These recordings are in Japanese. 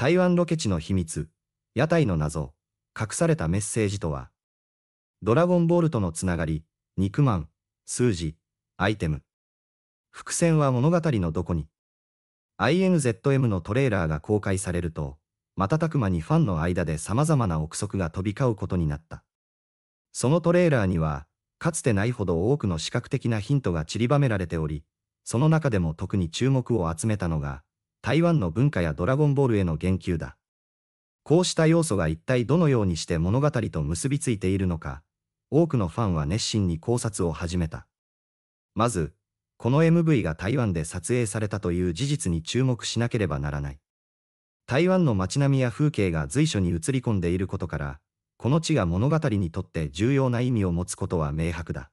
台湾ロケ地の秘密、屋台の謎、隠されたメッセージとは、ドラゴンボールとのつながり、肉まん、数字、アイテム。伏線は物語のどこに ?INZM のトレーラーが公開されると、瞬く間にファンの間で様々な憶測が飛び交うことになった。そのトレーラーには、かつてないほど多くの視覚的なヒントが散りばめられており、その中でも特に注目を集めたのが、台湾の文化やドラゴンボールへの言及だ。こうした要素が一体どのようにして物語と結びついているのか、多くのファンは熱心に考察を始めた。まず、この MV が台湾で撮影されたという事実に注目しなければならない。台湾の街並みや風景が随所に映り込んでいることから、この地が物語にとって重要な意味を持つことは明白だ。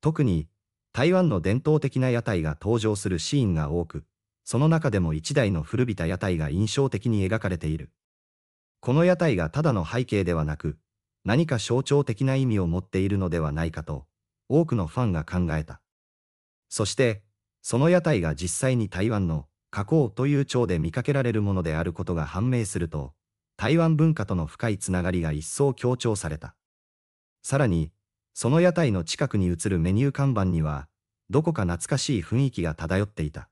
特に、台湾の伝統的な屋台が登場するシーンが多く、その中でも一台の古びた屋台が印象的に描かれている。この屋台がただの背景ではなく、何か象徴的な意味を持っているのではないかと、多くのファンが考えた。そして、その屋台が実際に台湾の加工という町で見かけられるものであることが判明すると、台湾文化との深いつながりが一層強調された。さらに、その屋台の近くに映るメニュー看板には、どこか懐かしい雰囲気が漂っていた。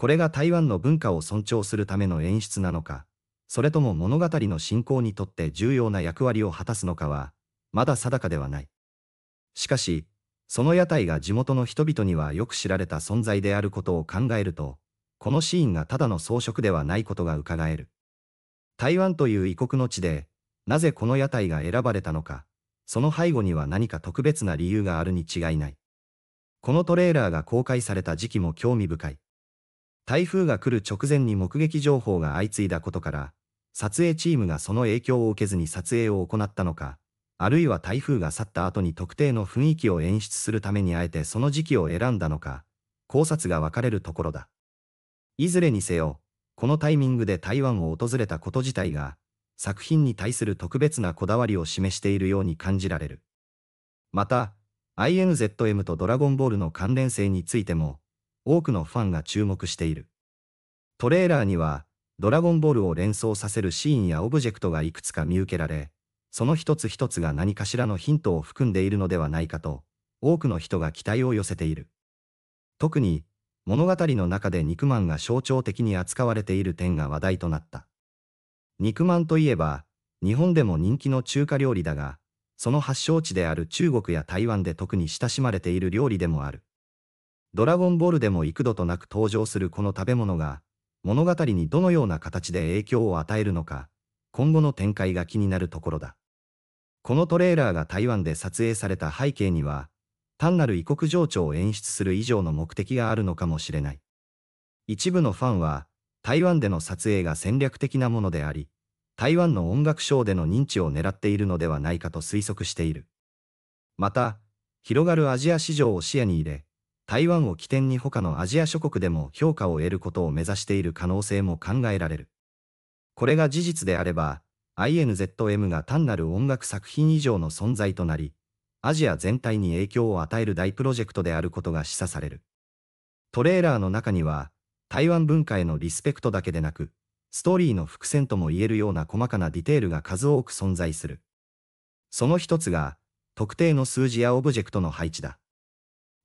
これが台湾の文化を尊重するための演出なのか、それとも物語の進行にとって重要な役割を果たすのかは、まだ定かではない。しかし、その屋台が地元の人々にはよく知られた存在であることを考えると、このシーンがただの装飾ではないことが伺える。台湾という異国の地で、なぜこの屋台が選ばれたのか、その背後には何か特別な理由があるに違いない。このトレーラーが公開された時期も興味深い。台風が来る直前に目撃情報が相次いだことから、撮影チームがその影響を受けずに撮影を行ったのか、あるいは台風が去った後に特定の雰囲気を演出するためにあえてその時期を選んだのか、考察が分かれるところだ。いずれにせよ、このタイミングで台湾を訪れたこと自体が、作品に対する特別なこだわりを示しているように感じられる。また、INZM とドラゴンボールの関連性についても、多くのファンが注目している。トレーラーには、ドラゴンボールを連想させるシーンやオブジェクトがいくつか見受けられ、その一つ一つが何かしらのヒントを含んでいるのではないかと、多くの人が期待を寄せている。特に、物語の中で肉まんが象徴的に扱われている点が話題となった。肉まんといえば、日本でも人気の中華料理だが、その発祥地である中国や台湾で特に親しまれている料理でもある。ドラゴンボールでも幾度となく登場するこの食べ物が、物語にどのような形で影響を与えるのか、今後の展開が気になるところだ。このトレーラーが台湾で撮影された背景には、単なる異国情緒を演出する以上の目的があるのかもしれない。一部のファンは、台湾での撮影が戦略的なものであり、台湾の音楽ショーでの認知を狙っているのではないかと推測している。また、広がるアジア市場を視野に入れ、台湾を起点に他のアジア諸国でも評価を得ることを目指している可能性も考えられる。これが事実であれば、INZM が単なる音楽作品以上の存在となり、アジア全体に影響を与える大プロジェクトであることが示唆される。トレーラーの中には、台湾文化へのリスペクトだけでなく、ストーリーの伏線とも言えるような細かなディテールが数多く存在する。その一つが、特定の数字やオブジェクトの配置だ。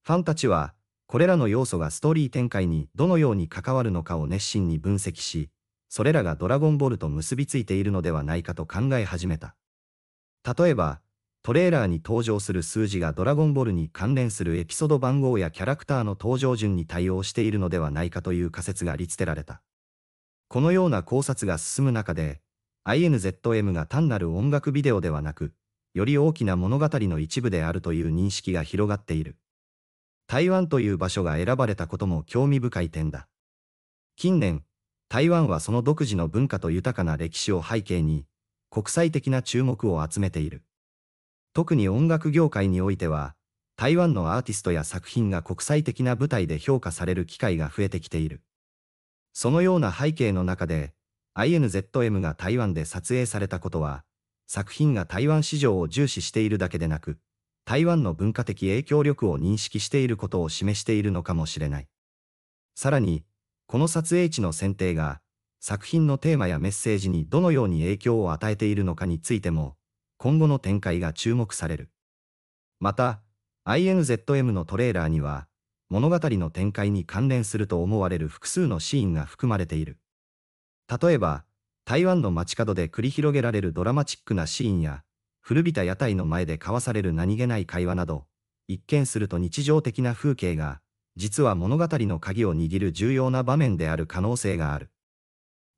ファンたちは、これらの要素がストーリー展開にどのように関わるのかを熱心に分析し、それらがドラゴンボールと結びついているのではないかと考え始めた。例えば、トレーラーに登場する数字がドラゴンボールに関連するエピソード番号やキャラクターの登場順に対応しているのではないかという仮説が立てられた。このような考察が進む中で、INZM が単なる音楽ビデオではなく、より大きな物語の一部であるという認識が広がっている。台湾という場所が選ばれたことも興味深い点だ。近年、台湾はその独自の文化と豊かな歴史を背景に、国際的な注目を集めている。特に音楽業界においては、台湾のアーティストや作品が国際的な舞台で評価される機会が増えてきている。そのような背景の中で、INZM が台湾で撮影されたことは、作品が台湾市場を重視しているだけでなく、台湾の文化的影響力を認識していることを示しているのかもしれない。さらに、この撮影地の選定が、作品のテーマやメッセージにどのように影響を与えているのかについても、今後の展開が注目される。また、INZM のトレーラーには、物語の展開に関連すると思われる複数のシーンが含まれている。例えば、台湾の街角で繰り広げられるドラマチックなシーンや、古びた屋台の前で交わされる何気ない会話など、一見すると日常的な風景が、実は物語の鍵を握る重要な場面である可能性がある。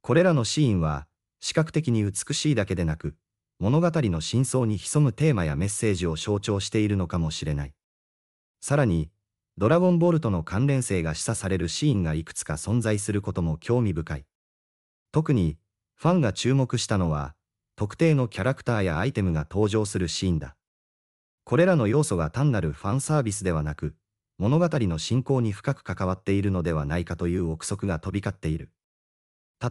これらのシーンは、視覚的に美しいだけでなく、物語の真相に潜むテーマやメッセージを象徴しているのかもしれない。さらに、ドラゴンボールとの関連性が示唆されるシーンがいくつか存在することも興味深い。特に、ファンが注目したのは、特定のキャラクターやアイテムが登場するシーンだ。これらの要素が単なるファンサービスではなく、物語の進行に深く関わっているのではないかという憶測が飛び交っている。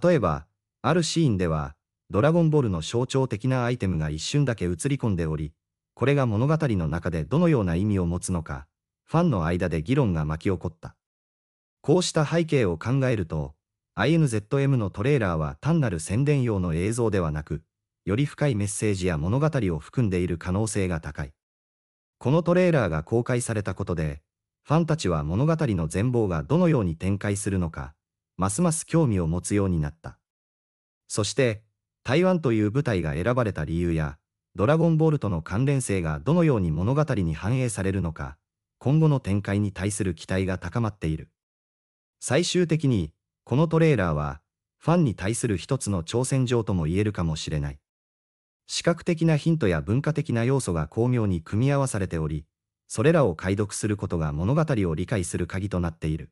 例えば、あるシーンでは、ドラゴンボールの象徴的なアイテムが一瞬だけ映り込んでおり、これが物語の中でどのような意味を持つのか、ファンの間で議論が巻き起こった。こうした背景を考えると、INZM のトレーラーは単なる宣伝用の映像ではなく、より深いメッセージや物語を含んでいる可能性が高い。このトレーラーが公開されたことで、ファンたちは物語の全貌がどのように展開するのか、ますます興味を持つようになった。そして、台湾という舞台が選ばれた理由や、ドラゴンボールとの関連性がどのように物語に反映されるのか、今後の展開に対する期待が高まっている。最終的に、このトレーラーは、ファンに対する一つの挑戦状とも言えるかもしれない。視覚的なヒントや文化的な要素が巧妙に組み合わされており、それらを解読することが物語を理解する鍵となっている。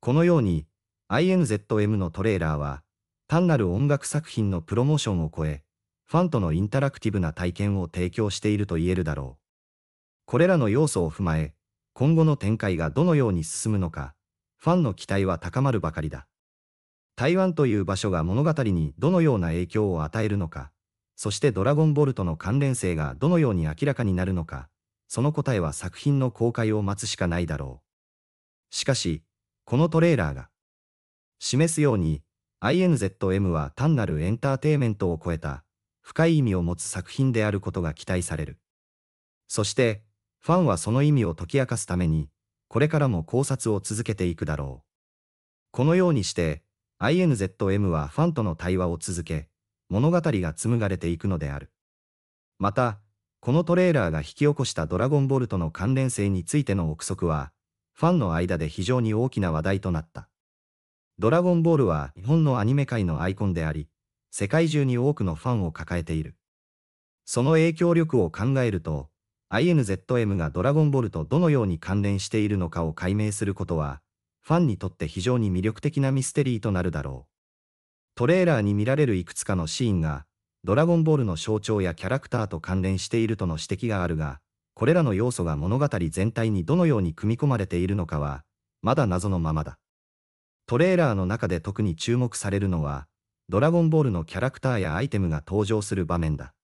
このように、INZM のトレーラーは、単なる音楽作品のプロモーションを超え、ファンとのインタラクティブな体験を提供していると言えるだろう。これらの要素を踏まえ、今後の展開がどのように進むのか、ファンの期待は高まるばかりだ。台湾という場所が物語にどのような影響を与えるのか、そしてドラゴンボルトの関連性がどのように明らかになるのか、その答えは作品の公開を待つしかないだろう。しかし、このトレーラーが示すように、INZM は単なるエンターテイメントを超えた深い意味を持つ作品であることが期待される。そして、ファンはその意味を解き明かすために、これからも考察を続けていくだろう。このようにして、INZM はファンとの対話を続け、物語が紡がれていくのである。また、このトレーラーが引き起こしたドラゴンボルトの関連性についての憶測は、ファンの間で非常に大きな話題となった。ドラゴンボールは日本のアニメ界のアイコンであり、世界中に多くのファンを抱えている。その影響力を考えると、INZM がドラゴンボールとどのように関連しているのかを解明することは、ファンにとって非常に魅力的なミステリーとなるだろう。トレーラーに見られるいくつかのシーンが、ドラゴンボールの象徴やキャラクターと関連しているとの指摘があるが、これらの要素が物語全体にどのように組み込まれているのかは、まだ謎のままだ。トレーラーの中で特に注目されるのは、ドラゴンボールのキャラクターやアイテムが登場する場面だ。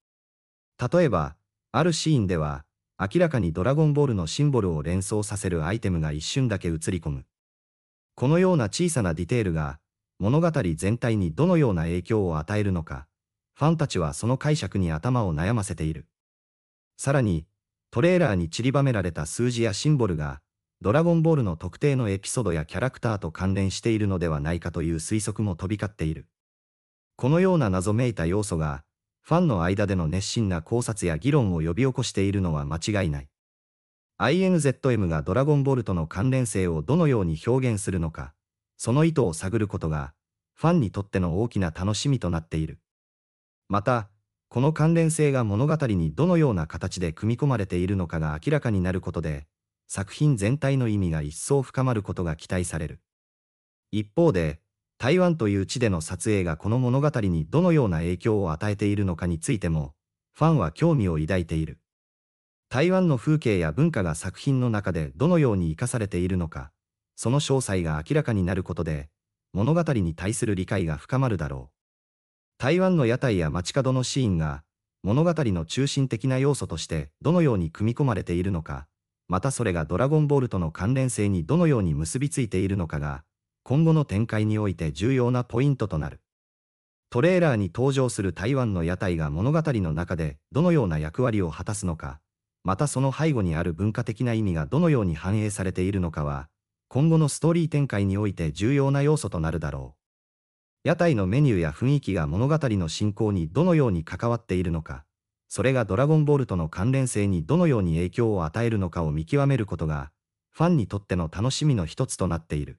例えば、あるシーンでは、明らかにドラゴンボールのシンボルを連想させるアイテムが一瞬だけ映り込む。このような小さなディテールが、物語全体にどのような影響を与えるのか、ファンたちはその解釈に頭を悩ませている。さらに、トレーラーに散りばめられた数字やシンボルが、ドラゴンボールの特定のエピソードやキャラクターと関連しているのではないかという推測も飛び交っている。このような謎めいた要素が、ファンの間での熱心な考察や議論を呼び起こしているのは間違いない。INZM がドラゴンボールとの関連性をどのように表現するのか、その意図を探ることが、ファンにとっての大きな楽しみとなっている。また、この関連性が物語にどのような形で組み込まれているのかが明らかになることで、作品全体の意味が一層深まることが期待される。一方で、台湾という地での撮影がこの物語にどのような影響を与えているのかについても、ファンは興味を抱いている。台湾の風景や文化が作品の中でどのように生かされているのか、その詳細が明らかになることで、物語に対する理解が深まるだろう。台湾の屋台や街角のシーンが、物語の中心的な要素としてどのように組み込まれているのか、またそれがドラゴンボールとの関連性にどのように結びついているのかが、今後の展開において重要なポイントとなる。トレーラーに登場する台湾の屋台が物語の中でどのような役割を果たすのか、またその背後にある文化的な意味がどのように反映されているのかは、今後のストーリー展開において重要な要素となるだろう。屋台のメニューや雰囲気が物語の進行にどのように関わっているのか、それがドラゴンボールとの関連性にどのように影響を与えるのかを見極めることが、ファンにとっての楽しみの一つとなっている。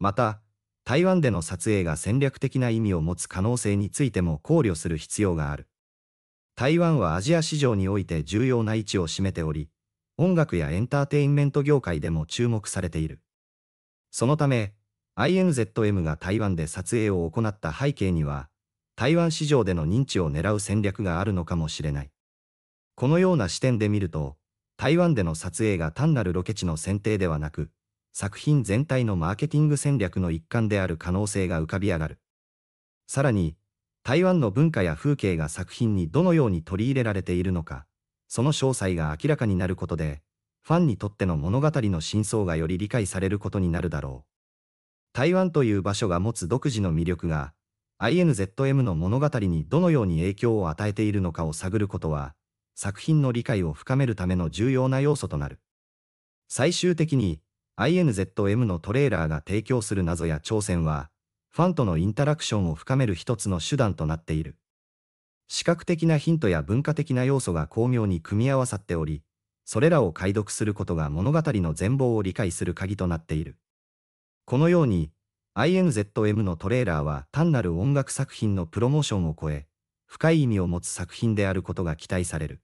また、台湾での撮影が戦略的な意味を持つ可能性についても考慮する必要がある。台湾はアジア市場において重要な位置を占めており、音楽やエンターテインメント業界でも注目されている。そのため、INZM が台湾で撮影を行った背景には、台湾市場での認知を狙う戦略があるのかもしれない。このような視点で見ると、台湾での撮影が単なるロケ地の選定ではなく、作品全体のマーケティング戦略の一環である可能性が浮かび上がる。さらに、台湾の文化や風景が作品にどのように取り入れられているのか、その詳細が明らかになることで、ファンにとっての物語の真相がより理解されることになるだろう。台湾という場所が持つ独自の魅力が、INZM の物語にどのように影響を与えているのかを探ることは、作品の理解を深めるための重要な要素となる。最終的に、INZM のトレーラーが提供する謎や挑戦は、ファンとのインタラクションを深める一つの手段となっている。視覚的なヒントや文化的な要素が巧妙に組み合わさっており、それらを解読することが物語の全貌を理解する鍵となっている。このように、INZM のトレーラーは単なる音楽作品のプロモーションを超え、深い意味を持つ作品であることが期待される。